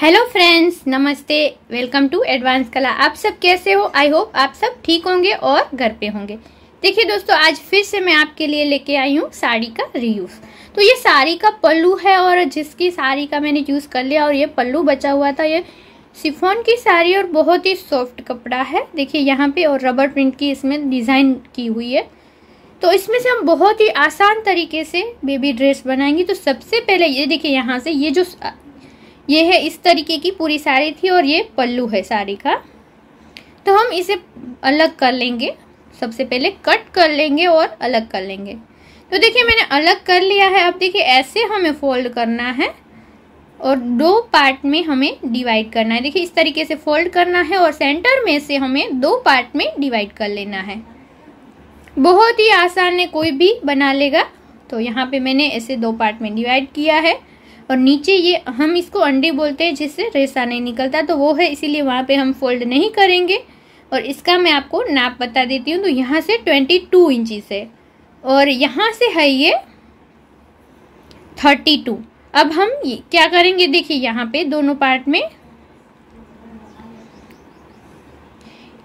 hello friends नमस्ते welcome to advance कला आप सब कैसे हो आई होप आप सब ठीक होंगे और घर पे होंगे देखिए दोस्तों आज फिर से मैं आपके लिए लेके आई हूँ साड़ी का रियूज तो ये साड़ी का पल्लू है और जिसकी साड़ी का मैंने यूज़ कर लिया और ये पल्लू बचा हुआ था ये सिफोन की साड़ी और बहुत ही सॉफ्ट कपड़ा है देखिए यहाँ पे और रबर प्रिंट की इसमें डिज़ाइन की हुई है तो इसमें से हम बहुत ही आसान तरीके से बेबी ड्रेस बनाएंगे तो सबसे पहले ये देखिए यहाँ से ये जो ये है इस तरीके की पूरी साड़ी थी और ये पल्लू है साड़ी का तो हम इसे अलग कर लेंगे सबसे पहले कट कर लेंगे और अलग कर लेंगे तो देखिए मैंने अलग कर लिया है अब देखिए ऐसे हमें फोल्ड करना है और दो पार्ट में हमें डिवाइड करना है देखिए इस तरीके से फोल्ड करना है और सेंटर में से हमें दो पार्ट में डिवाइड कर लेना है बहुत ही आसान है कोई भी बना लेगा तो यहाँ पे मैंने ऐसे दो पार्ट में डिवाइड किया है और नीचे ये हम इसको अंडे बोलते हैं जिससे रेसा नहीं निकलता तो वो है इसीलिए वहाँ पे हम फोल्ड नहीं करेंगे और इसका मैं आपको नाप बता देती हूँ तो यहाँ से ट्वेंटी टू इंचज़ है और यहाँ से है ये थर्टी टू अब हम क्या करेंगे देखिए यहाँ पे दोनों पार्ट में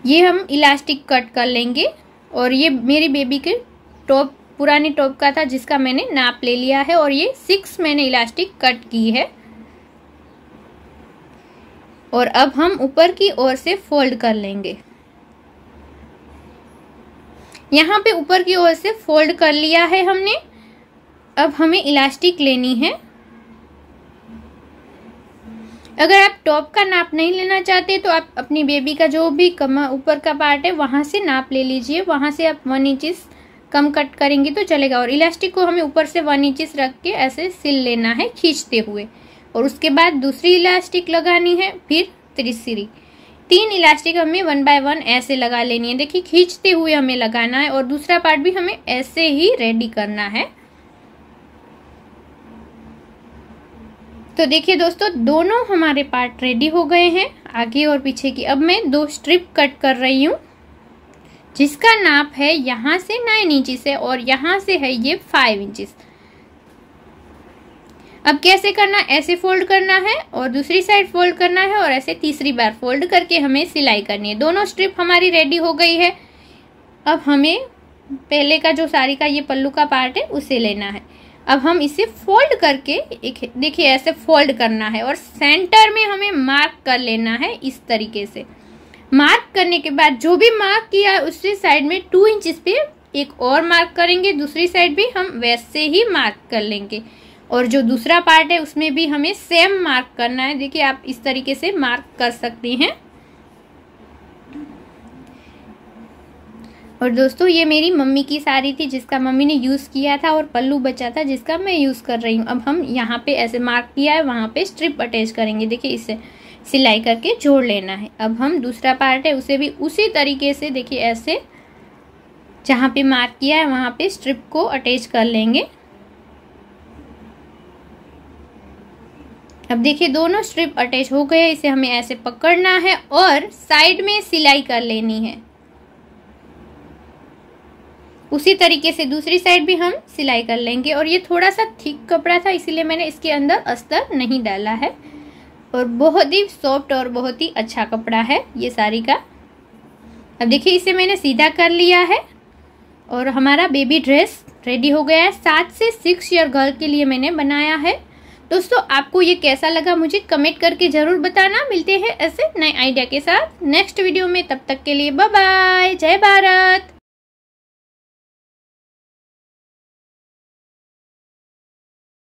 ये हम इलास्टिक कट कर लेंगे और ये मेरी बेबी के टॉप पुरानी टॉप का था जिसका मैंने नाप ले लिया है और ये सिक्स मैंने इलास्टिक कट की है और अब हम ऊपर की ओर से फोल्ड कर लेंगे यहाँ पे ऊपर की ओर से फोल्ड कर लिया है हमने अब हमें इलास्टिक लेनी है अगर आप टॉप का नाप नहीं लेना चाहते तो आप अपनी बेबी का जो भी कमर ऊपर का पार्ट है वहां से नाप ले लीजिए वहां से आप वन इंचिस कम कट करेंगे तो चलेगा और इलास्टिक को हमें ऊपर से वन इंचिस रख के ऐसे सिल लेना है खींचते हुए और उसके बाद दूसरी इलास्टिक लगानी है फिर तीसरी तीन इलास्टिक हमें वन बाय वन ऐसे लगा लेनी है देखिए खींचते हुए हमें लगाना है और दूसरा पार्ट भी हमें ऐसे ही रेडी करना है तो देखिए दोस्तों दोनों हमारे पार्ट रेडी हो गए हैं आगे और पीछे की अब मैं दो स्ट्रिप कट कर रही हूँ जिसका नाप है यहाँ से नाइन इंचिस है और यहाँ से है ये फाइव इंचिस अब कैसे करना ऐसे फोल्ड करना है और दूसरी साइड फोल्ड करना है और ऐसे तीसरी बार फोल्ड करके हमें सिलाई करनी है दोनों स्ट्रिप हमारी रेडी हो गई है अब हमें पहले का जो साड़ी का ये पल्लू का पार्ट है उसे लेना है अब हम इसे फोल्ड करके देखिए ऐसे फोल्ड करना है और सेंटर में हमें मार्क कर लेना है इस तरीके से मार्क करने के बाद जो भी मार्क किया है उसी साइड में टू इंच पे एक और मार्क करेंगे दूसरी साइड भी हम वैसे ही मार्क कर लेंगे और जो दूसरा पार्ट है उसमें भी हमें सेम मार्क करना है देखिए आप इस तरीके से मार्क कर सकती हैं और दोस्तों ये मेरी मम्मी की साड़ी थी जिसका मम्मी ने यूज़ किया था और पल्लू बचा था जिसका मैं यूज़ कर रही हूँ अब हम यहाँ पे ऐसे मार्क किया है वहाँ पे स्ट्रिप अटैच करेंगे देखिए इससे सिलाई करके जोड़ लेना है अब हम दूसरा पार्ट है उसे भी उसी तरीके से देखिए ऐसे जहाँ पे मार्क किया है वहाँ पे स्ट्रिप को अटैच कर लेंगे अब देखिए दोनों स्ट्रिप अटैच हो गए इसे हमें ऐसे पकड़ना है और साइड में सिलाई कर लेनी है उसी तरीके से दूसरी साइड भी हम सिलाई कर लेंगे और ये थोड़ा सा थिक कपड़ा था इसीलिए मैंने इसके अंदर अस्तर नहीं डाला है और बहुत ही सॉफ्ट और बहुत ही अच्छा कपड़ा है ये साड़ी का अब देखिए इसे मैंने सीधा कर लिया है और हमारा बेबी ड्रेस रेडी हो गया है सात से सिक्स ईयर गर्ल के लिए मैंने बनाया है दोस्तों आपको ये कैसा लगा मुझे कमेंट करके ज़रूर बताना मिलते हैं ऐसे नए आइडिया के साथ नेक्स्ट वीडियो में तब तक के लिए बाय जय भारत